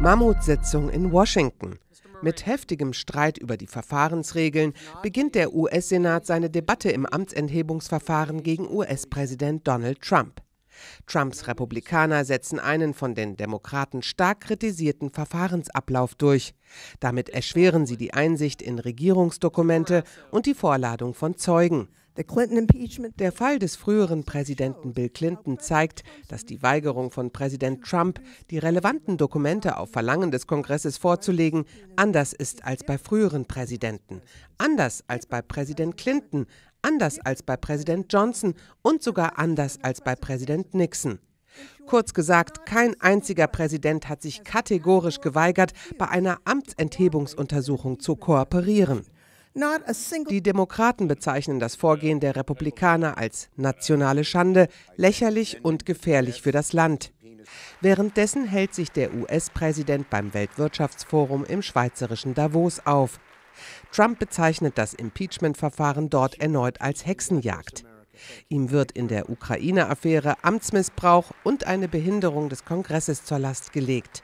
Mammutsitzung in Washington. Mit heftigem Streit über die Verfahrensregeln beginnt der US-Senat seine Debatte im Amtsenthebungsverfahren gegen US-Präsident Donald Trump. Trumps Republikaner setzen einen von den Demokraten stark kritisierten Verfahrensablauf durch. Damit erschweren sie die Einsicht in Regierungsdokumente und die Vorladung von Zeugen. Der Fall des früheren Präsidenten Bill Clinton zeigt, dass die Weigerung von Präsident Trump, die relevanten Dokumente auf Verlangen des Kongresses vorzulegen, anders ist als bei früheren Präsidenten, anders als bei Präsident Clinton, anders als bei Präsident Johnson und sogar anders als bei Präsident Nixon. Kurz gesagt, kein einziger Präsident hat sich kategorisch geweigert, bei einer Amtsenthebungsuntersuchung zu kooperieren. Die Demokraten bezeichnen das Vorgehen der Republikaner als nationale Schande, lächerlich und gefährlich für das Land. Währenddessen hält sich der US-Präsident beim Weltwirtschaftsforum im schweizerischen Davos auf. Trump bezeichnet das Impeachment-Verfahren dort erneut als Hexenjagd. Ihm wird in der Ukraine-Affäre Amtsmissbrauch und eine Behinderung des Kongresses zur Last gelegt.